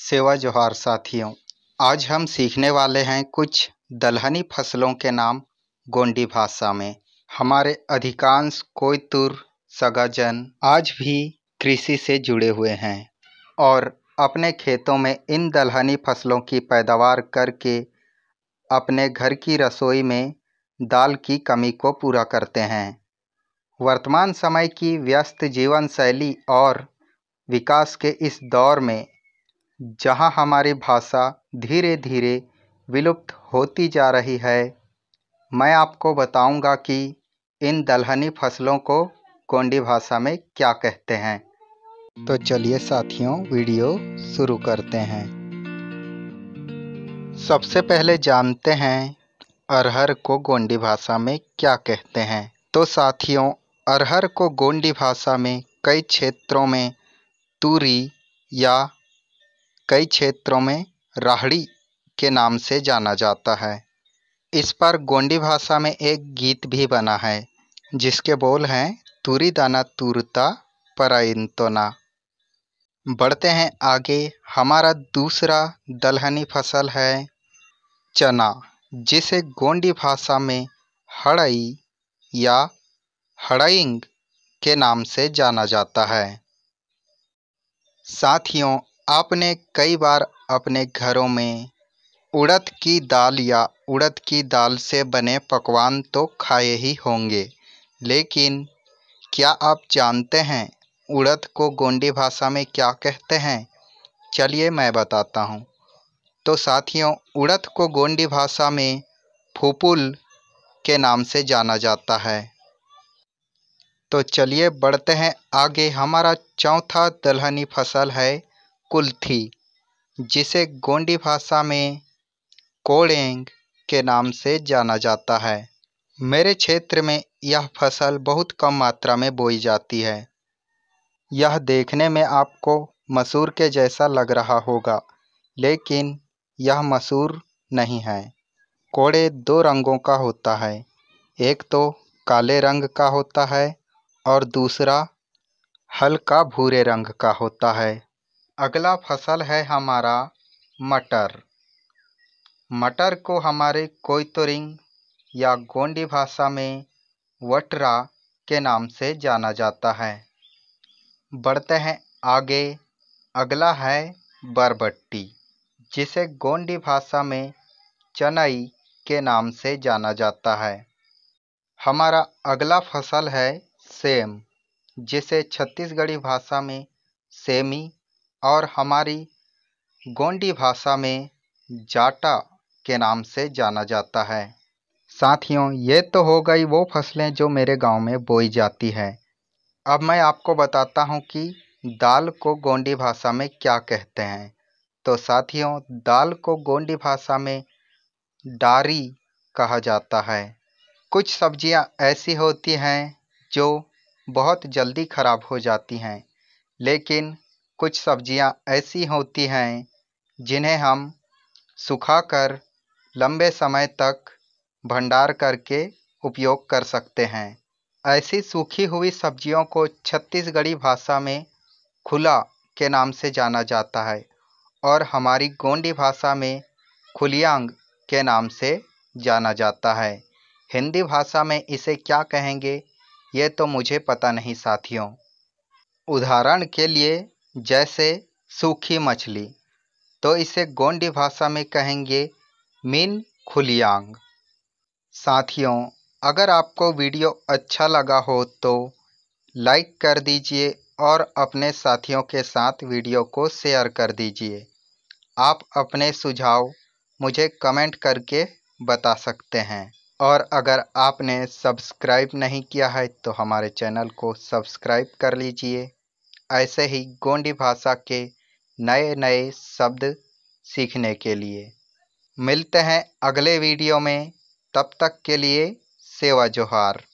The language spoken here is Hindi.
सेवा जोहार साथियों आज हम सीखने वाले हैं कुछ दलहनी फसलों के नाम गोंडी भाषा में हमारे अधिकांश कोयतुर सगाजन आज भी कृषि से जुड़े हुए हैं और अपने खेतों में इन दलहनी फसलों की पैदावार करके अपने घर की रसोई में दाल की कमी को पूरा करते हैं वर्तमान समय की व्यस्त जीवन शैली और विकास के इस दौर में जहाँ हमारी भाषा धीरे धीरे विलुप्त होती जा रही है मैं आपको बताऊँगा कि इन दलहनी फसलों को गोंडी भाषा में क्या कहते हैं तो चलिए साथियों वीडियो शुरू करते हैं सबसे पहले जानते हैं अरहर को गोंडी भाषा में क्या कहते हैं तो साथियों अरहर को गोंडी भाषा में कई क्षेत्रों में तूरी या कई क्षेत्रों में राहड़ी के नाम से जाना जाता है इस पर गोंडी भाषा में एक गीत भी बना है जिसके बोल हैं तुरी दाना तुरता पराइंतोना बढ़ते हैं आगे हमारा दूसरा दलहनी फसल है चना जिसे गोंडी भाषा में हड़ई या हड़ाइंग के नाम से जाना जाता है साथियों आपने कई बार अपने घरों में उड़द की दाल या उड़द की दाल से बने पकवान तो खाए ही होंगे लेकिन क्या आप जानते हैं उड़द को गोंडी भाषा में क्या कहते हैं चलिए मैं बताता हूँ तो साथियों उड़द को गोंडी भाषा में फूपुल के नाम से जाना जाता है तो चलिए बढ़ते हैं आगे हमारा चौथा दलहनी फसल है कुल्थी जिसे गोंडी भाषा में कोड़ेंग के नाम से जाना जाता है मेरे क्षेत्र में यह फसल बहुत कम मात्रा में बोई जाती है यह देखने में आपको मसूर के जैसा लग रहा होगा लेकिन यह मसूर नहीं है कोड़े दो रंगों का होता है एक तो काले रंग का होता है और दूसरा हल्का भूरे रंग का होता है अगला फसल है हमारा मटर मटर को हमारे कोयतुरिंग तो या गोंडी भाषा में वटरा के नाम से जाना जाता है बढ़ते हैं आगे अगला है बरबट्टी जिसे गोंडी भाषा में चनई के नाम से जाना जाता है हमारा अगला फसल है सेम जिसे छत्तीसगढ़ी भाषा में सेमी और हमारी गोंडी भाषा में जाटा के नाम से जाना जाता है साथियों ये तो हो गई वो फसलें जो मेरे गांव में बोई जाती हैं अब मैं आपको बताता हूँ कि दाल को गोंडी भाषा में क्या कहते हैं तो साथियों दाल को गोंडी भाषा में डारी कहा जाता है कुछ सब्जियां ऐसी होती हैं जो बहुत जल्दी ख़राब हो जाती हैं लेकिन कुछ सब्ज़ियाँ ऐसी होती हैं जिन्हें हम सुखाकर लंबे समय तक भंडार करके उपयोग कर सकते हैं ऐसी सूखी हुई सब्ज़ियों को छत्तीसगढ़ी भाषा में खुला के नाम से जाना जाता है और हमारी गोंडी भाषा में खुलियांग के नाम से जाना जाता है हिंदी भाषा में इसे क्या कहेंगे ये तो मुझे पता नहीं साथियों उदाहरण के लिए जैसे सूखी मछली तो इसे गोंडी भाषा में कहेंगे मीन खुलियांग साथियों अगर आपको वीडियो अच्छा लगा हो तो लाइक कर दीजिए और अपने साथियों के साथ वीडियो को शेयर कर दीजिए आप अपने सुझाव मुझे कमेंट करके बता सकते हैं और अगर आपने सब्सक्राइब नहीं किया है तो हमारे चैनल को सब्सक्राइब कर लीजिए ऐसे ही गोंडी भाषा के नए नए शब्द सीखने के लिए मिलते हैं अगले वीडियो में तब तक के लिए सेवा जोहार